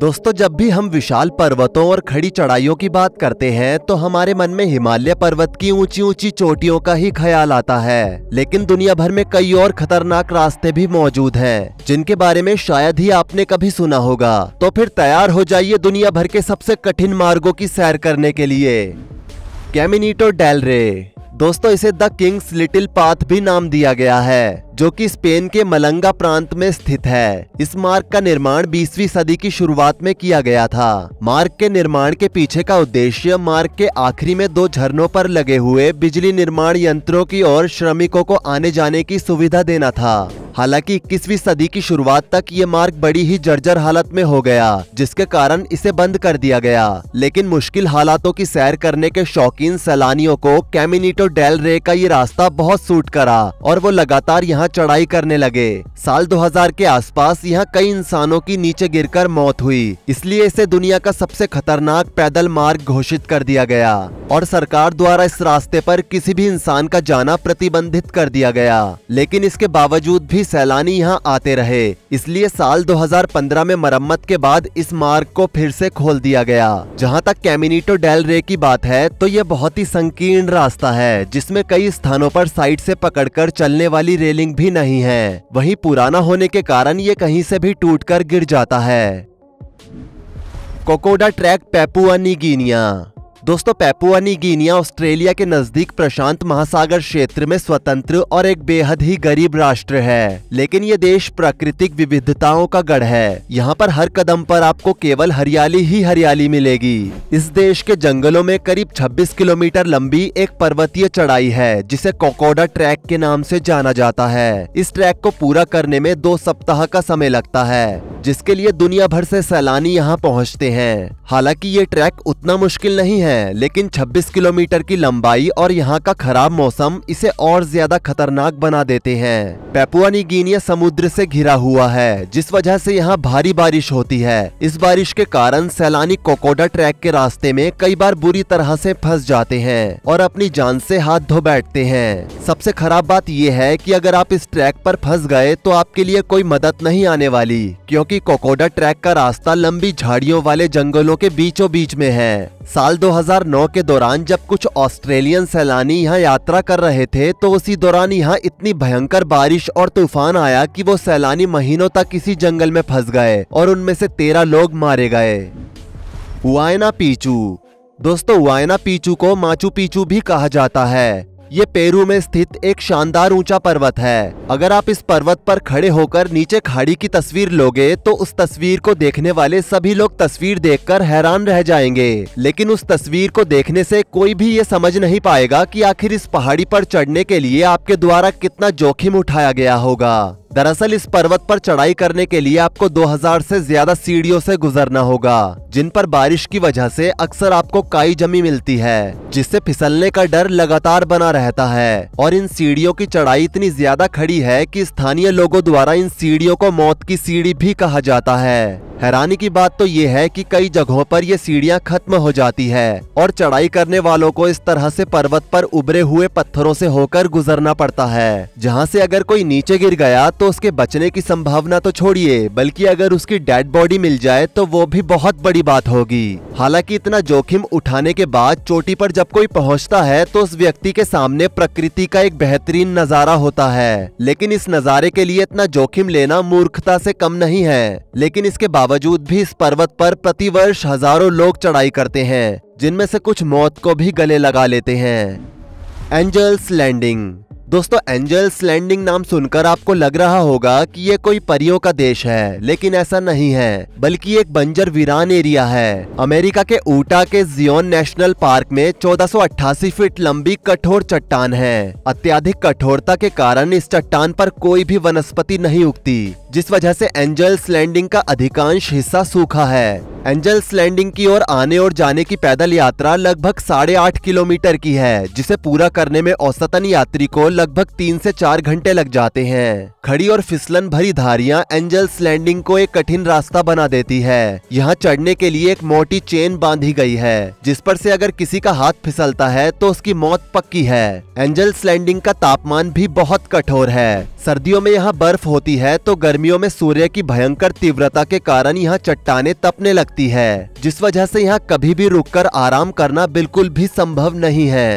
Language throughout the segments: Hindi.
दोस्तों जब भी हम विशाल पर्वतों और खड़ी चढ़ाइयों की बात करते हैं तो हमारे मन में हिमालय पर्वत की ऊंची ऊंची चोटियों का ही ख्याल आता है लेकिन दुनिया भर में कई और खतरनाक रास्ते भी मौजूद हैं जिनके बारे में शायद ही आपने कभी सुना होगा तो फिर तैयार हो जाइए दुनिया भर के सबसे कठिन मार्गो की सैर करने के लिए कैमिनीटो डेलरे दोस्तों इसे द किंग्स लिटिल पाथ भी नाम दिया गया है जो कि स्पेन के मलंगा प्रांत में स्थित है इस मार्ग का निर्माण 20वीं सदी की शुरुआत में किया गया था मार्ग के निर्माण के पीछे का उद्देश्य मार्ग के आखिरी में दो झरनों पर लगे हुए बिजली निर्माण यंत्रों की और श्रमिकों को आने जाने की सुविधा देना था हालांकि 21वीं सदी की शुरुआत तक ये मार्ग बड़ी ही जर्जर हालत में हो गया जिसके कारण इसे बंद कर दिया गया लेकिन मुश्किल हालातों की सैर करने के शौकीन सैलानियों को कैमिनीटो डेल रे का ये रास्ता बहुत सूट करा और वो लगातार यहाँ चढ़ाई करने लगे साल 2000 के आसपास यहाँ कई इंसानों की नीचे गिर मौत हुई इसलिए इसे दुनिया का सबसे खतरनाक पैदल मार्ग घोषित कर दिया गया और सरकार द्वारा इस रास्ते पर किसी भी इंसान का जाना प्रतिबंधित कर दिया गया लेकिन इसके बावजूद भी भी सैलानी यहां आते रहे इसलिए साल 2015 में मरम्मत के बाद इस मार्ग को फिर से खोल दिया गया जहां तक कैमिनीटो डेल रे की बात है तो यह बहुत ही संकीर्ण रास्ता है जिसमें कई स्थानों पर साइड से पकड़कर चलने वाली रेलिंग भी नहीं है वही पुराना होने के कारण ये कहीं से भी टूट गिर जाता है कोकोडा ट्रैक पेपुआ निगीनिया दोस्तों पेपुआ गिनिया ऑस्ट्रेलिया के नजदीक प्रशांत महासागर क्षेत्र में स्वतंत्र और एक बेहद ही गरीब राष्ट्र है लेकिन ये देश प्राकृतिक विविधताओं का गढ़ है यहाँ पर हर कदम पर आपको केवल हरियाली ही हरियाली मिलेगी इस देश के जंगलों में करीब 26 किलोमीटर लंबी एक पर्वतीय चढ़ाई है जिसे कोकोडा ट्रैक के नाम से जाना जाता है इस ट्रैक को पूरा करने में दो सप्ताह का समय लगता है जिसके लिए दुनिया भर से सैलानी यहाँ पहुँचते हैं हालांकि ये ट्रैक उतना मुश्किल नहीं है हैं लेकिन 26 किलोमीटर की लंबाई और यहाँ का खराब मौसम इसे और ज्यादा खतरनाक बना देते हैं पेपुआ निगीनिया समुद्र से घिरा हुआ है जिस वजह से यहाँ भारी बारिश होती है इस बारिश के कारण सैलानी कोकोडा ट्रैक के रास्ते में कई बार बुरी तरह से फंस जाते हैं और अपनी जान से हाथ धो बैठते हैं सबसे खराब बात यह है कि अगर आप इस ट्रैक पर फंस गए तो आपके लिए कोई मदद नहीं आने वाली क्योंकि कोकोडा ट्रैक का रास्ता लंबी झाड़ियों वाले जंगलों के बीचों बीच में है साल 2000 2009 के दौरान जब कुछ ऑस्ट्रेलियन सैलानी यहाँ यात्रा कर रहे थे तो उसी दौरान यहाँ इतनी भयंकर बारिश और तूफान आया कि वो सैलानी महीनों तक किसी जंगल में फंस गए और उनमें से तेरह लोग मारे गए वायना पीचू दोस्तों वायना पीचू को माचू पीचू भी कहा जाता है ये पेरू में स्थित एक शानदार ऊंचा पर्वत है अगर आप इस पर्वत पर खड़े होकर नीचे खाड़ी की तस्वीर लोगे तो उस तस्वीर को देखने वाले सभी लोग तस्वीर देखकर हैरान रह जाएंगे लेकिन उस तस्वीर को देखने से कोई भी ये समझ नहीं पाएगा कि आखिर इस पहाड़ी पर चढ़ने के लिए आपके द्वारा कितना जोखिम उठाया गया होगा दरअसल इस पर्वत पर चढ़ाई करने के लिए आपको 2000 से ज्यादा सीढ़ियों से गुजरना होगा जिन पर बारिश की वजह से अक्सर आपको काई जमी मिलती है जिससे फिसलने का डर लगातार बना रहता है और इन सीढ़ियों की चढ़ाई इतनी ज्यादा खड़ी है कि स्थानीय लोगों द्वारा इन सीढ़ियों को मौत की सीढ़ी भी कहा जाता है हैरानी की बात तो ये है कि कई जगहों पर ये सीढ़ियाँ खत्म हो जाती है और चढ़ाई करने वालों को इस तरह से पर्वत पर उभरे हुए पत्थरों से होकर गुजरना पड़ता है जहाँ से अगर कोई नीचे गिर गया तो तो उसके बचने की संभावना तो छोड़िए बल्कि अगर उसकी डेड बॉडी मिल जाए तो वो भी बहुत बड़ी बात होगी हालांकि इतना जोखिम उठाने के बाद चोटी पर जब कोई पहुंचता है तो उस व्यक्ति के सामने प्रकृति का एक बेहतरीन नजारा होता है लेकिन इस नजारे के लिए इतना जोखिम लेना मूर्खता से कम नहीं है लेकिन इसके बावजूद भी इस पर्वत पर प्रति वर्ष हजारों लोग चढ़ाई करते हैं जिनमें से कुछ मौत को भी गले लगा लेते हैं एंजल्स लैंडिंग दोस्तों एंजल्स लैंडिंग नाम सुनकर आपको लग रहा होगा कि ये कोई परियों का देश है लेकिन ऐसा नहीं है बल्कि एक बंजर वीरान एरिया है अमेरिका के ऊटा के जियोन नेशनल पार्क में 1488 फीट लंबी कठोर चट्टान है अत्याधिक कठोरता के कारण इस चट्टान पर कोई भी वनस्पति नहीं उगती जिस वजह से एंजल्स लैंडिंग का अधिकांश हिस्सा सूखा है एंजल्स लैंडिंग की ओर आने और जाने की पैदल यात्रा लगभग साढ़े आठ किलोमीटर की है जिसे पूरा करने में औसतन यात्री को लगभग तीन से चार घंटे लग जाते हैं खड़ी और फिसलन भरी धारियां एंजल्स लैंडिंग को एक कठिन रास्ता बना देती है यहाँ चढ़ने के लिए एक मोटी चेन बांधी गई है जिस पर से अगर किसी का हाथ फिसलता है तो उसकी मौत पक्की है एंजल्स लैंडिंग का तापमान भी बहुत कठोर है सर्दियों में यहाँ बर्फ होती है तो गर्मियों में सूर्य की भयंकर तीव्रता के कारण यहाँ चट्टाने तपने लगती है जिस वजह से यहाँ कभी भी रुककर आराम करना बिल्कुल भी संभव नहीं है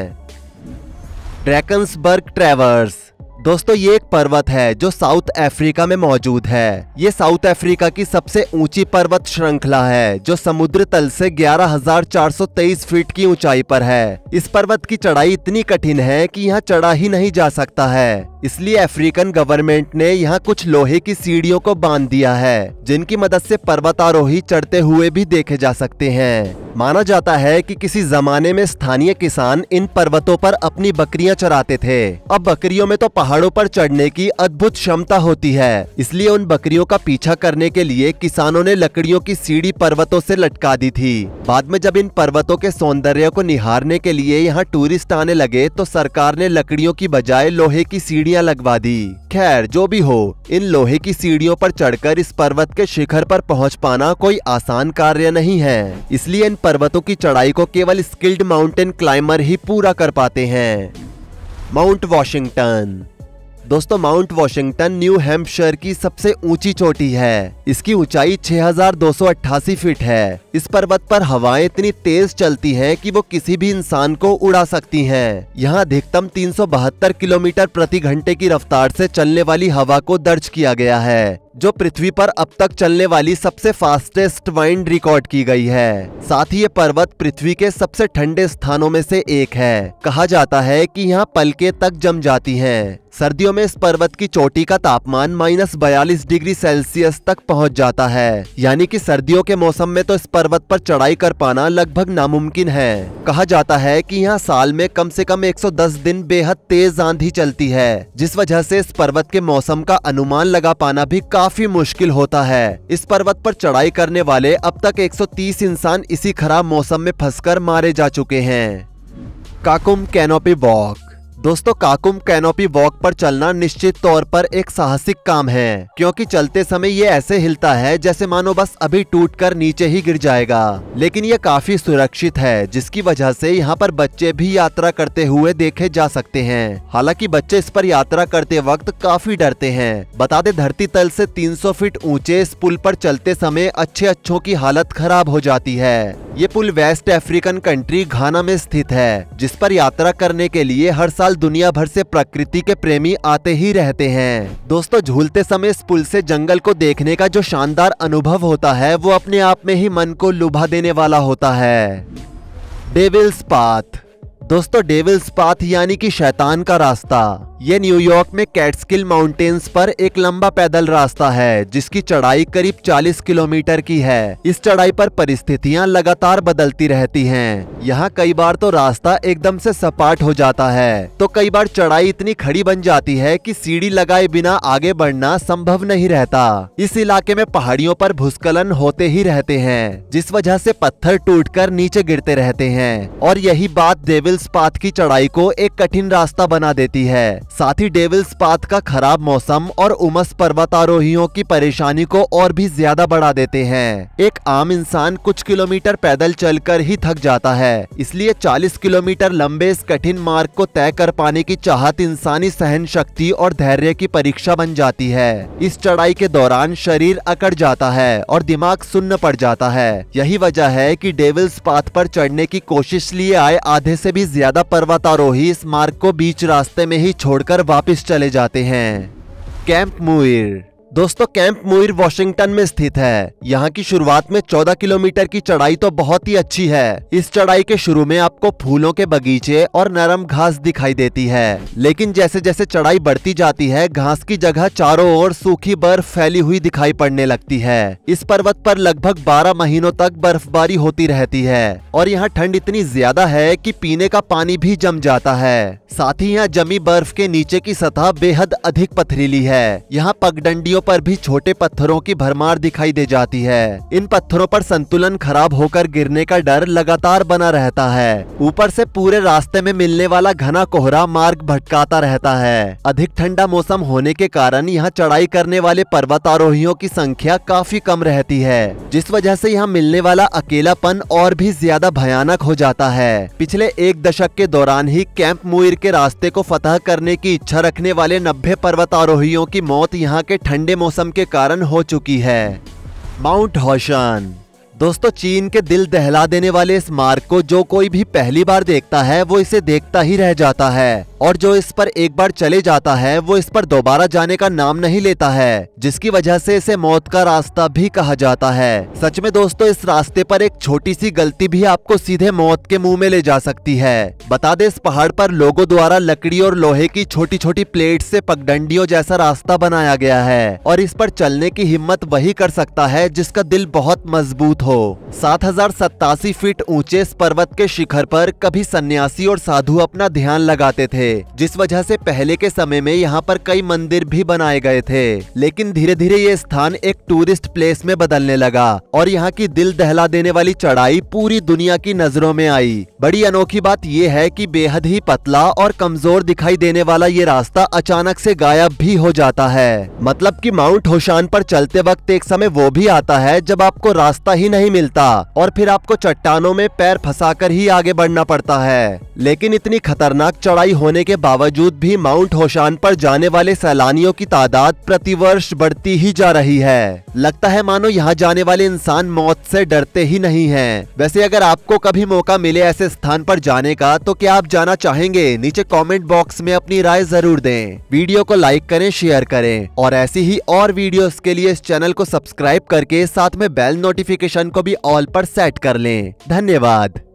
ड्रैकन्सबर्ग ट्रेवर्स दोस्तों ये एक पर्वत है जो साउथ अफ्रीका में मौजूद है ये साउथ अफ्रीका की सबसे ऊंची पर्वत श्रृंखला है जो समुद्र तल से 11,423 फीट की ऊंचाई पर है इस पर्वत की चढ़ाई इतनी कठिन है कि यहाँ चढ़ा ही नहीं जा सकता है इसलिए अफ्रीकन गवर्नमेंट ने यहाँ कुछ लोहे की सीढ़ियों को बांध दिया है जिनकी मदद से पर्वतारोही चढ़ते हुए भी देखे जा सकते हैं माना जाता है कि किसी जमाने में स्थानीय किसान इन पर्वतों पर अपनी बकरियां चराते थे अब बकरियों में तो पहाड़ों पर चढ़ने की अद्भुत क्षमता होती है इसलिए उन बकरियों का पीछा करने के लिए किसानों ने लकड़ियों की सीढ़ी पर्वतों से लटका दी थी बाद में जब इन पर्वतों के सौंदर्य को निहारने के लिए यहाँ टूरिस्ट आने लगे तो सरकार ने लकड़ियों की बजाय लोहे की सीढ़ी सीढ़ियां लगवा दी खैर जो भी हो इन लोहे की सीढ़ियों पर चढ़कर इस पर्वत के शिखर पर पहुंच पाना कोई आसान कार्य नहीं है इसलिए इन पर्वतों की चढ़ाई को केवल स्किल्ड माउंटेन क्लाइंबर ही पूरा कर पाते हैं माउंट वॉशिंगटन दोस्तों माउंट वॉशिंगटन न्यू हेम्पशर की सबसे ऊंची चोटी है इसकी ऊंचाई 6,288 फीट है इस पर्वत पर हवाएं इतनी तेज चलती हैं कि वो किसी भी इंसान को उड़ा सकती हैं। यहाँ अधिकतम 372 किलोमीटर प्रति घंटे की रफ्तार से चलने वाली हवा को दर्ज किया गया है जो पृथ्वी पर अब तक चलने वाली सबसे फास्टेस्ट वाइंड रिकॉर्ड की गई है साथ ही ये पर्वत पृथ्वी के सबसे ठंडे स्थानों में से एक है कहा जाता है कि यहाँ पलके तक जम जाती हैं। सर्दियों में इस पर्वत की चोटी का तापमान माइनस बयालीस डिग्री सेल्सियस तक पहुंच जाता है यानी कि सर्दियों के मौसम में तो इस पर्वत पर चढ़ाई कर पाना लगभग नामुमकिन है कहा जाता है कि यहाँ साल में कम से कम 110 दिन बेहद तेज आंधी चलती है जिस वजह से इस पर्वत के मौसम का अनुमान लगा पाना भी काफी मुश्किल होता है इस पर्वत पर चढ़ाई करने वाले अब तक 130 इंसान इसी खराब मौसम में फंसकर मारे जा चुके हैं काकुम कैनोपी वॉक दोस्तों काकुम कैनोपी वॉक पर चलना निश्चित तौर पर एक साहसिक काम है क्योंकि चलते समय ये ऐसे हिलता है जैसे मानो बस अभी टूटकर नीचे ही गिर जाएगा लेकिन ये काफी सुरक्षित है जिसकी वजह से यहाँ पर बच्चे भी यात्रा करते हुए देखे जा सकते हैं हालांकि बच्चे इस पर यात्रा करते वक्त काफी डरते हैं बता दे धरती तल से तीन फीट ऊँचे इस पुल पर चलते समय अच्छे अच्छों की हालत खराब हो जाती है ये पुल वेस्ट अफ्रीकन कंट्री घाना में स्थित है जिस पर यात्रा करने के लिए हर साल दुनिया भर से प्रकृति के प्रेमी आते ही रहते हैं दोस्तों झूलते समय इस पुल से जंगल को देखने का जो शानदार अनुभव होता है वो अपने आप में ही मन को लुभा देने वाला होता है डेविल्स पाथ दोस्तों डेविल्स पाथ यानी कि शैतान का रास्ता ये न्यूयॉर्क में कैटस्किल माउंटेन्स पर एक लंबा पैदल रास्ता है जिसकी चढ़ाई करीब 40 किलोमीटर की है इस चढ़ाई पर परिस्थितियां लगातार बदलती रहती हैं। यहाँ कई बार तो रास्ता एकदम से सपाट हो जाता है तो कई बार चढ़ाई इतनी खड़ी बन जाती है की सीढ़ी लगाए बिना आगे बढ़ना संभव नहीं रहता इस इलाके में पहाड़ियों पर भूस्खलन होते ही रहते हैं जिस वजह से पत्थर टूट नीचे गिरते रहते हैं और यही बात डेविल डेविल्स पाथ की चढ़ाई को एक कठिन रास्ता बना देती है साथ ही डेविल्स पाथ का खराब मौसम और उमस पर्वतारोहियों की परेशानी को और भी ज्यादा बढ़ा देते हैं एक आम इंसान कुछ किलोमीटर पैदल चलकर ही थक जाता है इसलिए 40 किलोमीटर लंबे इस कठिन मार्ग को तय कर पाने की चाहत इंसानी सहन शक्ति और धैर्य की परीक्षा बन जाती है इस चढ़ाई के दौरान शरीर अकड़ जाता है और दिमाग सुन्न पड़ जाता है यही वजह है कि डेविल्स पाथ पर चढ़ने की कोशिश लिए आए आधे से भी ज्यादा पर्वतारोही इस मार्ग को बीच रास्ते में ही छोड़कर वापस चले जाते हैं कैंप मुइर दोस्तों कैंप मुइर वॉशिंगटन में स्थित है यहाँ की शुरुआत में 14 किलोमीटर की चढ़ाई तो बहुत ही अच्छी है इस चढ़ाई के शुरू में आपको फूलों के बगीचे और नरम घास दिखाई देती है लेकिन जैसे जैसे चढ़ाई बढ़ती जाती है घास की जगह चारों ओर सूखी बर्फ फैली हुई दिखाई पड़ने लगती है इस पर्वत पर लगभग बारह महीनों तक बर्फबारी होती रहती है और यहाँ ठंड इतनी ज्यादा है की पीने का पानी भी जम जाता है साथ ही यहाँ जमी बर्फ के नीचे की सतह बेहद अधिक पथरीली है यहाँ पगडंडियों पर भी छोटे पत्थरों की भरमार दिखाई दे जाती है इन पत्थरों पर संतुलन खराब होकर गिरने का डर लगातार बना रहता है ऊपर से पूरे रास्ते में मिलने वाला घना कोहरा मार्ग भटकाता रहता है अधिक ठंडा मौसम होने के कारण यहाँ चढ़ाई करने वाले पर्वतारोहियों की संख्या काफी कम रहती है जिस वजह से यहाँ मिलने वाला अकेलापन और भी ज्यादा भयानक हो जाता है पिछले एक दशक के दौरान ही कैंप मुइर के रास्ते को फतह करने की इच्छा रखने वाले नब्बे पर्वतारोहियों की मौत यहाँ के ठंड ठंडे मौसम के कारण हो चुकी है माउंट होशन दोस्तों चीन के दिल दहला देने वाले इस मार्ग को जो कोई भी पहली बार देखता है वो इसे देखता ही रह जाता है और जो इस पर एक बार चले जाता है वो इस पर दोबारा जाने का नाम नहीं लेता है जिसकी वजह से इसे मौत का रास्ता भी कहा जाता है सच में दोस्तों इस रास्ते पर एक छोटी सी गलती भी आपको सीधे मौत के मुंह में ले जा सकती है बता दे इस पहाड़ पर लोगों द्वारा लकड़ी और लोहे की छोटी छोटी प्लेट से पगडंडियों जैसा रास्ता बनाया गया है और इस पर चलने की हिम्मत वही कर सकता है जिसका दिल बहुत मजबूत हो सात फीट ऊंचे इस पर्वत के शिखर पर कभी सन्यासी और साधु अपना ध्यान लगाते थे जिस वजह से पहले के समय में यहाँ पर कई मंदिर भी बनाए गए थे लेकिन धीरे धीरे ये स्थान एक टूरिस्ट प्लेस में बदलने लगा और यहाँ की दिल दहला देने वाली चढ़ाई पूरी दुनिया की नजरों में आई बड़ी अनोखी बात यह है की बेहद ही पतला और कमजोर दिखाई देने वाला ये रास्ता अचानक ऐसी गायब भी हो जाता है मतलब की माउंट होशान पर चलते वक्त एक समय वो भी आता है जब आपको रास्ता ही नहीं मिलता और फिर आपको चट्टानों में पैर फंसाकर ही आगे बढ़ना पड़ता है लेकिन इतनी खतरनाक चढ़ाई होने होने के बावजूद भी माउंट होशान पर जाने वाले सैलानियों की तादाद प्रतिवर्ष बढ़ती ही जा रही है लगता है मानो यहाँ जाने वाले इंसान मौत से डरते ही नहीं हैं। वैसे अगर आपको कभी मौका मिले ऐसे स्थान पर जाने का तो क्या आप जाना चाहेंगे नीचे कॉमेंट बॉक्स में अपनी राय जरूर दें वीडियो को लाइक करें शेयर करें और ऐसी ही और वीडियो के लिए इस चैनल को सब्सक्राइब करके साथ में बेल नोटिफिकेशन को भी ऑल पर सेट कर ले धन्यवाद